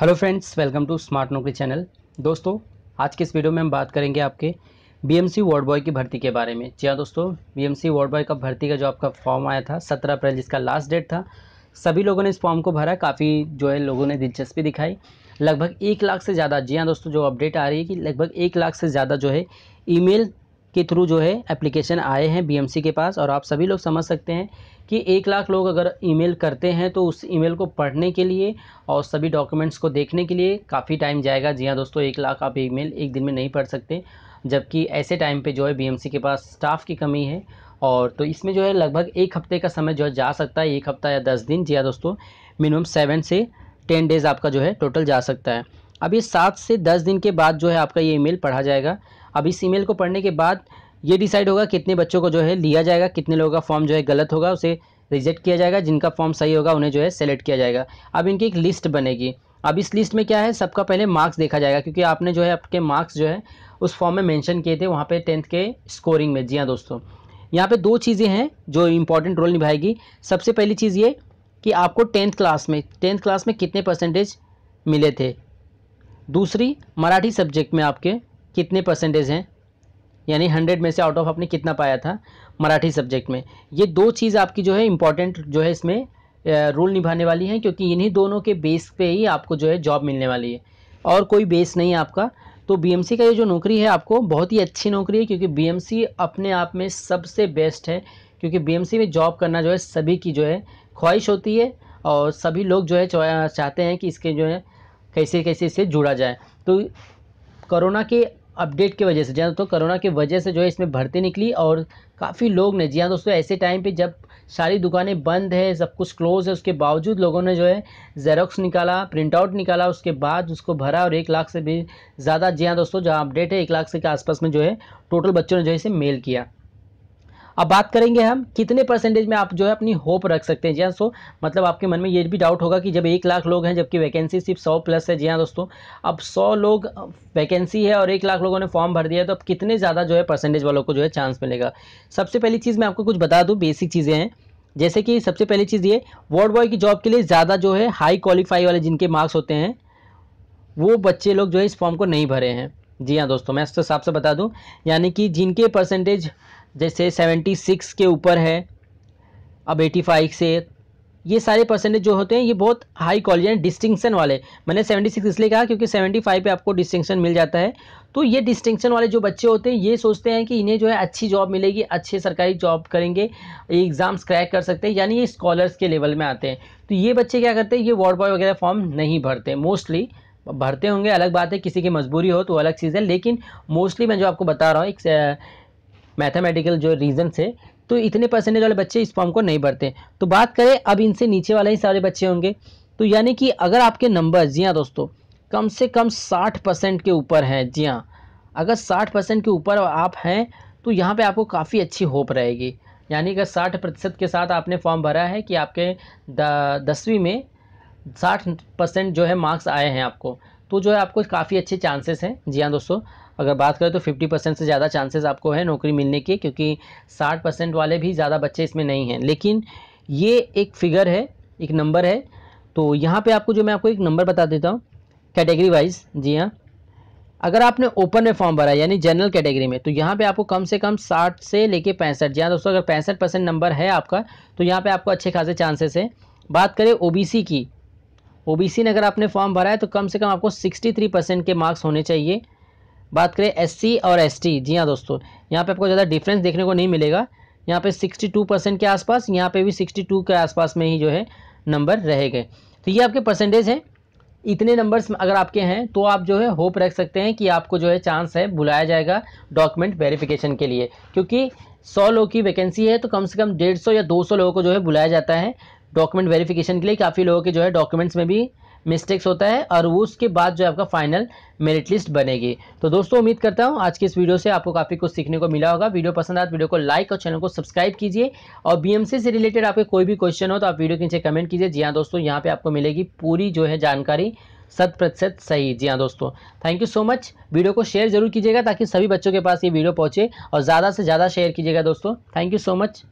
hello friends welcome to smart Naukri channel दोस्तों आज के इस वीडियो में हम बात करेंगे आपके बीएमसी वार्ड बॉय की भर्ती के बारे में जी हाँ दोस्तों बीएमसी वार्ड बॉय का भर्ती का जो आपका फॉर्म आया था सत्रह अप्रैल जिसका लास्ट डेट था सभी लोगों ने इस फॉर्म को भरा काफ़ी जो है लोगों ने दिलचस्पी दिखाई लगभग एक लाख से ज़्यादा जी हाँ दोस्तों जो अपडेट आ रही है कि लगभग एक लाख से ज़्यादा जो है ई के थ्रू जो है एप्लीकेशन आए हैं बीएमसी के पास और आप सभी लोग समझ सकते हैं कि एक लाख लोग अगर ईमेल करते हैं तो उस ईमेल को पढ़ने के लिए और सभी डॉक्यूमेंट्स को देखने के लिए काफ़ी टाइम जाएगा जी हाँ दोस्तों एक लाख आप ई एक दिन में नहीं पढ़ सकते जबकि ऐसे टाइम पर जो है बी के पास स्टाफ की कमी है और तो इसमें जो है लगभग एक हफ्ते का समय जो है जा सकता है एक हफ्ता या दस दिन जी हाँ दोस्तों मिनिमम सेवन से टेन डेज़ आपका जो है टोटल जा सकता है अब ये सात से दस दिन के बाद जो है आपका ये ईमेल पढ़ा जाएगा अब इस ईमेल को पढ़ने के बाद ये डिसाइड होगा कितने बच्चों को जो है लिया जाएगा कितने लोगों का फॉर्म जो है गलत होगा उसे रिजेक्ट किया जाएगा जिनका फॉर्म सही होगा उन्हें जो है सेलेक्ट किया जाएगा अब इनकी एक लिस्ट बनेगी अब इस लिस्ट में क्या है सबका पहले मार्क्स देखा जाएगा क्योंकि आपने जो है आपके मार्क्स जो है उस फॉर्म में मेंशन किए थे वहाँ पे टेंथ के स्कोरिंग में जी हाँ दोस्तों यहाँ पे दो चीज़ें हैं जो इंपॉर्टेंट रोल निभाएगी सबसे पहली चीज़ ये कि आपको टेंथ क्लास में टेंथ क्लास में कितने परसेंटेज मिले थे दूसरी मराठी सब्जेक्ट में आपके कितने परसेंटेज हैं यानी हंड्रेड में से आउट ऑफ आपने कितना पाया था मराठी सब्जेक्ट में ये दो चीज़ आपकी जो है इम्पॉर्टेंट जो है इसमें रोल निभाने वाली है क्योंकि इन्हीं दोनों के बेस पे ही आपको जो है जॉब मिलने वाली है और कोई बेस नहीं है आपका तो बीएमसी का ये जो नौकरी है आपको बहुत ही अच्छी नौकरी है क्योंकि बीएमसी अपने आप में सबसे बेस्ट है क्योंकि बीएमसी में जॉब करना जो है सभी की जो है ख्वाहिश होती है और सभी लोग जो है चाहते हैं कि इसके जो है कैसे कैसे इससे जुड़ा जाए तो कोरोना के अपडेट की वजह से जी दोस्तों हाँ, कोरोना की वजह से जो है इसमें भर्ती निकली और काफ़ी लोग ने जी हाँ दोस्तों ऐसे टाइम पे जब सारी दुकानें बंद है सब कुछ क्लोज है उसके बावजूद लोगों ने जो है जेरोक्स निकाला प्रिंट आउट निकाला उसके बाद उसको भरा और एक लाख से भी ज़्यादा जी हाँ दोस्तों जहाँ अपडेट है एक लाख से के आसपास में जो है टोटल बच्चों ने जो है इसे मेल किया अब बात करेंगे हम कितने परसेंटेज में आप जो है अपनी होप रख सकते हैं जी हाँ सो मतलब आपके मन में ये भी डाउट होगा कि जब एक लाख लोग हैं जबकि वैकेंसी सिर्फ सौ प्लस है जी हाँ दोस्तों अब सौ लोग वैकेंसी है और एक लाख लोगों ने फॉर्म भर दिया है तो अब कितने ज़्यादा जो है परसेंटेज वालों को जो है चांस मिलेगा सबसे पहली चीज़ मैं आपको कुछ बता दूँ बेसिक चीज़ें हैं जैसे कि सबसे पहली चीज़ ये वार्ड बॉय की जॉब के लिए ज़्यादा जो है हाई क्वालिफाई वाले जिनके मार्क्स होते हैं वो बच्चे लोग जो है इस फॉर्म को नहीं भरे हैं जी हाँ दोस्तों मैं उसके हिसाब से बता दूं यानी कि जिनके परसेंटेज जैसे 76 के ऊपर है अब 85 से ये सारे परसेंटेज जो होते हैं ये बहुत हाई क्वालिटी यानी डिस्टिंक्शन वाले मैंने 76 इसलिए कहा क्योंकि 75 पे आपको डिस्टिंक्शन मिल जाता है तो ये डिस्टिंक्शन वाले जो बच्चे होते हैं ये सोचते हैं कि इन्हें जो है अच्छी जॉब मिलेगी अच्छे सरकारी जॉब करेंगे एग्ज़ाम्स क्रैक कर सकते हैं यानी ये स्कॉलर्स के लेवल में आते हैं तो ये बच्चे क्या करते हैं ये वार्ड बॉय वगैरह फॉर्म नहीं भरते मोस्टली भरते होंगे अलग बात है किसी की मजबूरी हो तो अलग चीज़ है लेकिन मोस्टली मैं जो आपको बता रहा हूँ एक मैथमेटिकल जो रीज़न से तो इतने परसेंटेज वाले बच्चे इस फॉर्म को नहीं भरते तो बात करें अब इनसे नीचे वाले ही सारे बच्चे होंगे तो यानी कि अगर आपके नंबर जी हाँ दोस्तों कम से कम साठ परसेंट के ऊपर हैं जी हाँ अगर साठ परसेंट के ऊपर आप हैं तो यहाँ पे आपको काफ़ी अच्छी होप रहेगी यानी कि साठ प्रतिशत के साथ आपने फॉर्म भरा है कि आपके दसवीं में साठ परसेंट जो है मार्क्स आए हैं आपको तो जो है आपको काफ़ी अच्छे चांसेस हैं जी हाँ दोस्तों अगर बात करें तो 50 परसेंट से ज़्यादा चांसेस आपको है नौकरी मिलने के क्योंकि 60 परसेंट वाले भी ज़्यादा बच्चे इसमें नहीं हैं लेकिन ये एक फिगर है एक नंबर है तो यहाँ पे आपको जो मैं आपको एक नंबर बता देता हूँ कैटेगरी वाइज जी हाँ अगर आपने ओपन में फॉर्म भरा यानी जनरल कैटेगरी में तो यहाँ पे आपको कम से कम साठ से लेके पैंसठ जी हाँ दोस्तों अगर पैंसठ परसेंट नंबर है आपका तो यहाँ पे आपको अच्छे खासे चांसेस हैं बात करें ओबीसी की सी ने अगर आपने फॉर्म भरा है तो कम से कम आपको 63 परसेंट के मार्क्स होने चाहिए बात करें एससी और एसटी जी हाँ दोस्तों यहाँ पे आपको ज़्यादा डिफरेंस देखने को नहीं मिलेगा यहाँ पे 62 परसेंट के आसपास यहाँ पे भी 62 के आसपास में ही जो है नंबर रह गए तो ये आपके परसेंटेज हैं इतने नंबर्स अगर आपके हैं तो आप जो है होप रख सकते हैं कि आपको जो है चांस है बुलाया जाएगा डॉक्यूमेंट वेरिफिकेशन के लिए क्योंकि सौ लोग की वैकेंसी है तो कम से कम डेढ़ सौ या दो सौ लोगों को जो है बुलाया जाता है डॉक्यूमेंट वेरिफिकेशन के लिए काफ़ी लोगों के जो है डॉक्यूमेंट्स में भी मिस्टेक्स होता है और उसके बाद जो है आपका फाइनल मेरिट लिस्ट बनेगी तो दोस्तों उम्मीद करता हूँ आज की इस वीडियो से आपको काफ़ी कुछ सीखने को मिला होगा वीडियो पसंद आया तो वीडियो को लाइक और चैनल को सब्सक्राइब कीजिए और बीएमसी से रिलेटेड आपके कोई भी क्वेश्चन हो तो आप वीडियो के नीचे कमेंट कीजिए जी हाँ दोस्तों यहाँ पर आपको मिलेगी पूरी जो है जानकारी शत प्रतिशत सही जी हाँ दोस्तों thank you so much video को शेयर जरूर कीजिएगा ताकि सभी बच्चों के पास ये वीडियो पहुँचे और ज़्यादा से ज़्यादा शेयर कीजिएगा दोस्तों थैंक यू सो मच